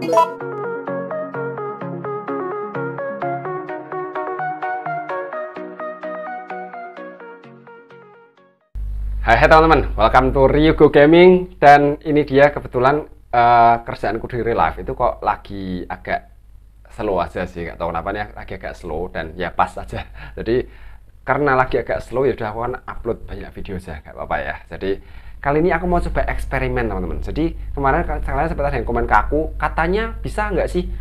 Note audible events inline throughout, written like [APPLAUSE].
Hai, hai teman-teman, welcome to Ryugo Gaming dan ini dia kebetulan uh, kerjaanku di real life itu kok lagi agak slow aja sih, nggak tahu kenapa nih lagi agak slow dan ya pas aja. [LAUGHS] Jadi karena lagi agak slow ya udah aku kan upload banyak video aja, nggak apa-apa ya. Jadi kali ini aku mau coba eksperimen teman-teman jadi kemarin kalian sempat ada yang komen ke aku katanya bisa nggak sih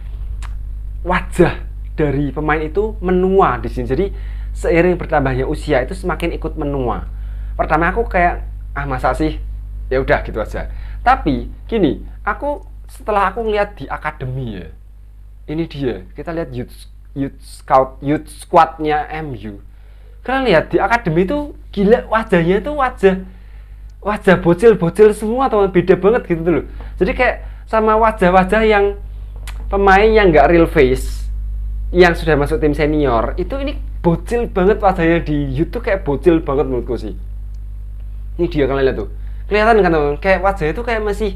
wajah dari pemain itu menua di sini jadi seiring bertambahnya usia itu semakin ikut menua pertama aku kayak ah masa sih ya udah gitu aja tapi gini aku setelah aku ngeliat di akademi ya ini dia kita lihat youth youth scout youth squadnya MU kalian lihat di akademi itu gila wajahnya itu wajah wajah bocil-bocil semua teman beda banget gitu loh jadi kayak sama wajah-wajah yang pemain yang nggak real face yang sudah masuk tim senior itu ini bocil banget wajahnya di YouTube kayak bocil banget menurutku sih ini dia kalian lihat tuh kelihatan kan teman kayak wajah itu kayak masih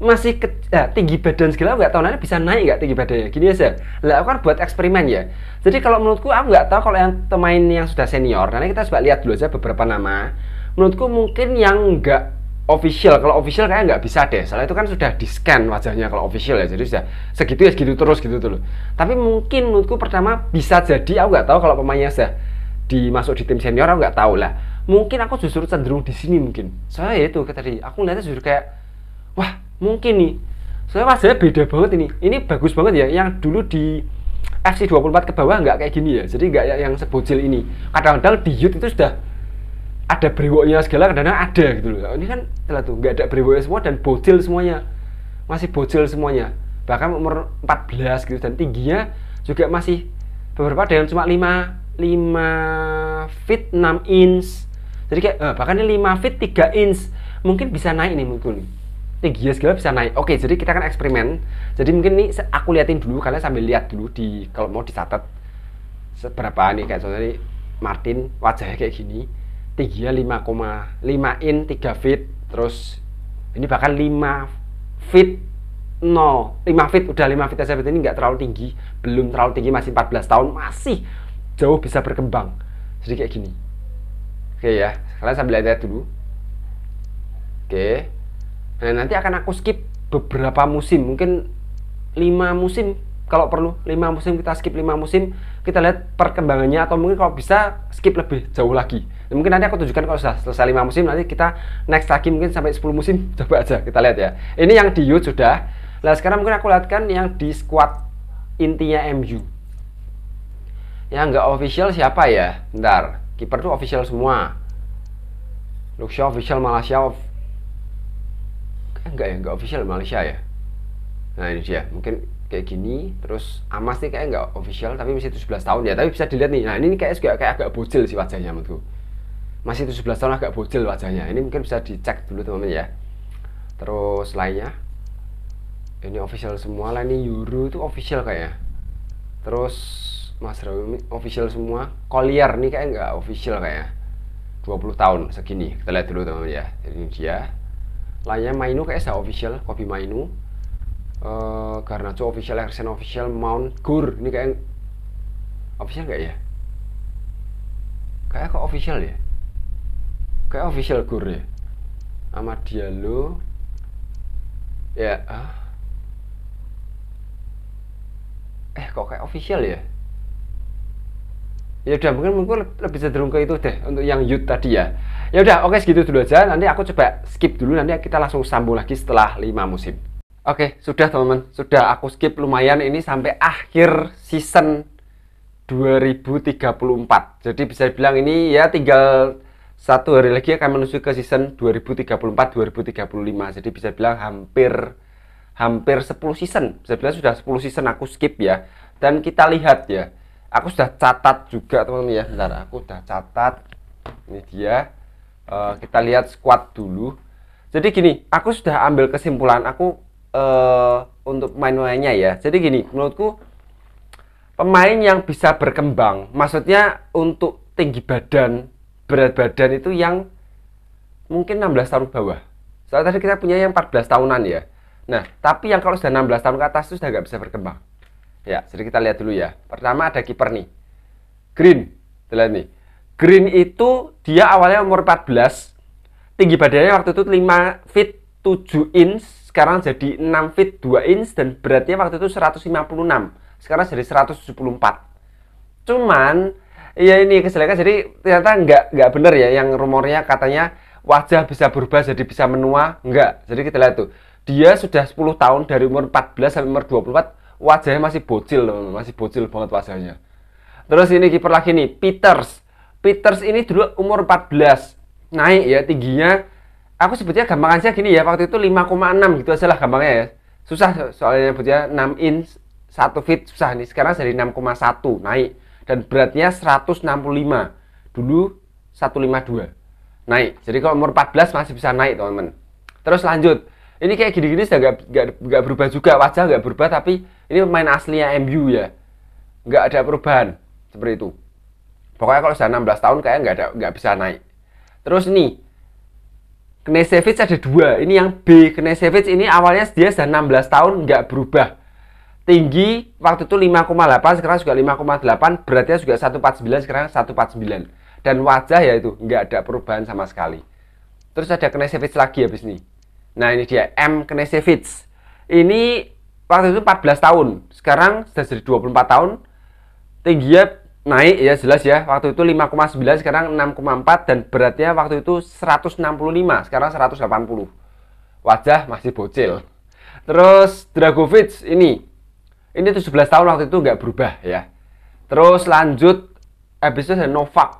masih ke, ya, tinggi badan segala nggak tahu nanti bisa naik nggak tinggi badannya gini aja lah aku kan buat eksperimen ya jadi kalau menurutku aku nggak tahu kalau yang pemain yang sudah senior nanti kita coba lihat dulu aja beberapa nama menurutku mungkin yang nggak official kalau official kayak nggak bisa deh soalnya itu kan sudah di scan wajahnya kalau official ya jadi sudah segitu ya segitu terus gitu tuh tapi mungkin menurutku pertama bisa jadi aku nggak tahu kalau pemainnya sudah dimasuk di tim senior aku nggak tahu lah mungkin aku justru cenderung di sini mungkin soalnya ya itu tadi aku lihatnya justru kayak wah mungkin nih soalnya wajahnya beda banget ini ini bagus banget ya yang dulu di FC 24 ke bawah nggak kayak gini ya jadi nggak yang sebocil ini kadang-kadang di youth itu sudah ada brewoknya segala kadang-kadang ada gitu loh ini kan telah tuh nggak ada brewoknya semua dan bocil semuanya masih bocil semuanya bahkan umur 14 gitu dan tingginya juga masih beberapa ada yang cuma 5 5 feet 6 inch jadi kayak eh, bahkan ini 5 feet 3 inch mungkin bisa naik nih mungkin tingginya segala bisa naik oke jadi kita akan eksperimen jadi mungkin ini aku liatin dulu kalian sambil lihat dulu di kalau mau dicatat seberapa nih kayak contohnya Martin wajahnya kayak gini tingginya 5,5 in 3 feet terus ini bahkan 5 feet no 5 feet udah 5 feet aja ini nggak terlalu tinggi belum terlalu tinggi masih 14 tahun masih jauh bisa berkembang jadi kayak gini oke ya kalian sambil lihat dulu oke nah nanti akan aku skip beberapa musim mungkin 5 musim kalau perlu 5 musim kita skip 5 musim kita lihat perkembangannya atau mungkin kalau bisa skip lebih jauh lagi dan ya, mungkin nanti aku tunjukkan kalau sudah selesai 5 musim nanti kita next lagi mungkin sampai 10 musim [LAUGHS] coba aja kita lihat ya. Ini yang di youth sudah. Nah, sekarang mungkin aku lihatkan yang di squad intinya MU. Yang nggak official siapa ya? ntar kiper tuh official semua. Luxio official Malaysia of... enggak kan ya, enggak official Malaysia ya. Nah, ini dia. Mungkin kayak gini terus Amas nih kayak enggak official tapi masih 17 tahun ya tapi bisa dilihat nih nah ini kayak juga kayak agak bocil sih wajahnya menurutku masih 17 tahun agak bocil wajahnya ini mungkin bisa dicek dulu teman-teman ya terus lainnya ini official semua lah ini yuru itu official kayaknya terus Mas Rawi official semua Collier nih kayak nggak official kayaknya 20 tahun segini kita lihat dulu teman-teman ya jadi ini dia lainnya Mainu kayak sudah official kopi Mainu karena eh, itu official, Ersen official, Mount Gur ini kayak official gak ya? Kayak kok official ya? kayak official gore ya? sama dia lo, ya ah. eh kok kayak official ya ya udah mungkin mungkin lebih cenderung ke itu deh untuk yang youth tadi ya ya udah oke okay, segitu dulu aja nanti aku coba skip dulu nanti kita langsung sambung lagi setelah 5 musim oke okay, sudah teman-teman sudah aku skip lumayan ini sampai akhir season 2034 jadi bisa dibilang ini ya tinggal satu hari lagi akan menuju ke season 2034-2035 jadi bisa bilang hampir hampir 10 season bisa bilang sudah 10 season aku skip ya dan kita lihat ya aku sudah catat juga teman-teman ya bentar aku sudah catat ini dia uh, kita lihat squad dulu jadi gini aku sudah ambil kesimpulan aku uh, untuk main-mainnya ya jadi gini menurutku pemain yang bisa berkembang maksudnya untuk tinggi badan berat badan itu yang mungkin 16 tahun ke bawah. Soalnya tadi kita punya yang 14 tahunan ya. Nah, tapi yang kalau sudah 16 tahun ke atas itu sudah nggak bisa berkembang. Ya, jadi kita lihat dulu ya. Pertama ada kiper nih. Green. Lihat nih. Green itu dia awalnya umur 14. Tinggi badannya waktu itu 5 feet 7 inch. Sekarang jadi 6 feet 2 inch. Dan beratnya waktu itu 156. Sekarang jadi 174. Cuman Iya ini keselakan jadi ternyata nggak nggak bener ya yang rumornya katanya wajah bisa berubah jadi bisa menua nggak jadi kita lihat tuh dia sudah 10 tahun dari umur 14 sampai umur 24 wajahnya masih bocil loh masih bocil banget wajahnya terus ini kiper lagi nih Peters Peters ini dulu umur 14 naik ya tingginya aku sebutnya gampang aja gini ya waktu itu 5,6 gitu aja lah gampangnya ya susah soalnya sebetulnya 6 inch 1 feet susah nih sekarang jadi 6,1 naik dan beratnya 165 dulu 152 naik jadi kalau umur 14 masih bisa naik teman-teman terus lanjut ini kayak gini-gini sudah gak, gak, gak berubah juga wajah gak berubah tapi ini pemain aslinya MU ya nggak ada perubahan seperti itu pokoknya kalau sudah 16 tahun kayak nggak ada nggak bisa naik terus ini Knesevich ada dua ini yang B Knesevich ini awalnya dia sudah 16 tahun nggak berubah tinggi waktu itu 5,8 sekarang juga 5,8 beratnya juga 149 sekarang 149 dan wajah ya itu nggak ada perubahan sama sekali terus ada Knesevich lagi habis ini nah ini dia M Knesevich ini waktu itu 14 tahun sekarang sudah jadi 24 tahun tingginya naik ya jelas ya waktu itu 5,9 sekarang 6,4 dan beratnya waktu itu 165 sekarang 180 wajah masih bocil terus Dragovic ini ini 17 tahun waktu itu nggak berubah ya terus lanjut episode itu Novak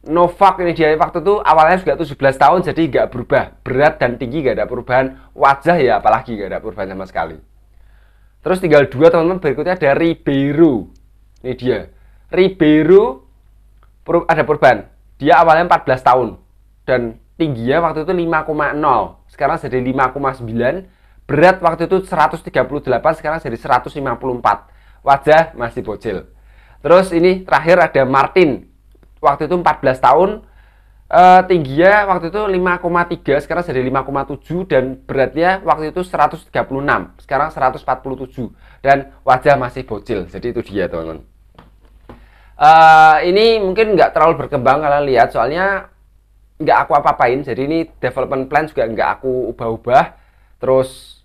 Novak ini dia waktu itu awalnya juga 17 tahun jadi nggak berubah berat dan tinggi nggak ada perubahan wajah ya apalagi nggak ada perubahan sama sekali terus tinggal dua teman-teman berikutnya dari Ribeiro ini dia Ribeiro ada perubahan dia awalnya 14 tahun dan tingginya waktu itu 5,0 sekarang jadi sembilan. Berat waktu itu 138, sekarang jadi 154. Wajah masih bocil. Terus ini terakhir ada Martin. Waktu itu 14 tahun, Uh, eh, tingginya waktu itu 5,3 sekarang jadi 5,7 dan beratnya waktu itu 136 sekarang 147 dan wajah masih bocil jadi itu dia teman-teman uh, ini mungkin nggak terlalu berkembang kalian lihat soalnya nggak aku apa-apain jadi ini development plan juga nggak aku ubah-ubah terus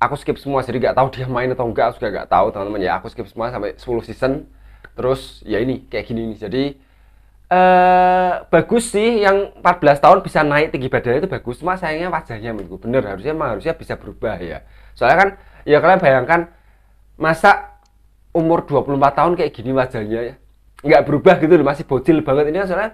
aku skip semua jadi gak tahu dia main atau enggak aku juga gak tahu teman-teman ya aku skip semua sampai 10 season terus ya ini kayak gini nih jadi eh bagus sih yang 14 tahun bisa naik tinggi badannya itu bagus mas sayangnya wajahnya menurutku bener harusnya emang harusnya bisa berubah ya soalnya kan ya kalian bayangkan masa umur 24 tahun kayak gini wajahnya ya nggak berubah gitu loh masih bocil banget ini kan soalnya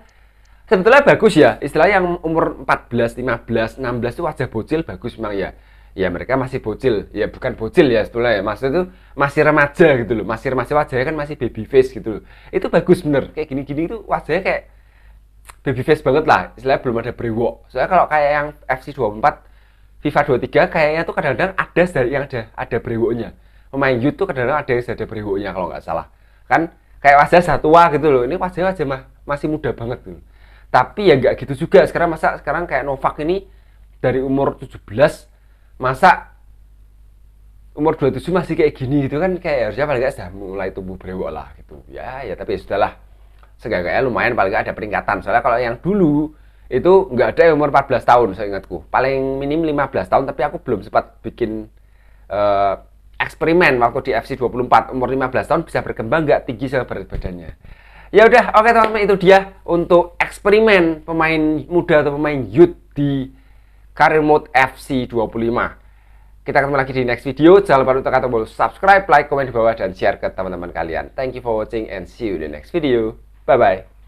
sebetulnya bagus ya istilah yang umur 14, 15, 16 itu wajah bocil bagus memang ya ya mereka masih bocil ya bukan bocil ya sebetulnya ya maksud itu masih remaja gitu loh masih remaja wajahnya kan masih baby face gitu loh itu bagus bener kayak gini-gini itu wajahnya kayak baby face banget lah istilahnya belum ada brewok soalnya kalau kayak yang FC 24 FIFA 23 kayaknya tuh kadang-kadang ada yang ada ada brewoknya pemain youth kadang-kadang ada yang ada brewoknya kalau nggak salah kan kayak wajah satu satwa gitu loh ini wajah wajah mah, masih muda banget tuh gitu tapi ya nggak gitu juga sekarang masa sekarang kayak Novak ini dari umur 17 masa umur 27 masih kayak gini gitu kan kayak harusnya paling gak sudah mulai tubuh brewok lah gitu ya ya tapi ya sudahlah seenggaknya lumayan paling gak ada peringkatan soalnya kalau yang dulu itu nggak ada yang umur 14 tahun saya ingatku paling minim 15 tahun tapi aku belum sempat bikin uh, eksperimen waktu di FC 24 umur 15 tahun bisa berkembang nggak tinggi sama badannya ya udah oke okay, teman-teman itu dia untuk eksperimen pemain muda atau pemain youth di Karir Mode FC25 kita ketemu lagi di next video. Jangan lupa untuk tekan tombol subscribe, like, komen di bawah, dan share ke teman-teman kalian. Thank you for watching and see you in the next video. Bye-bye.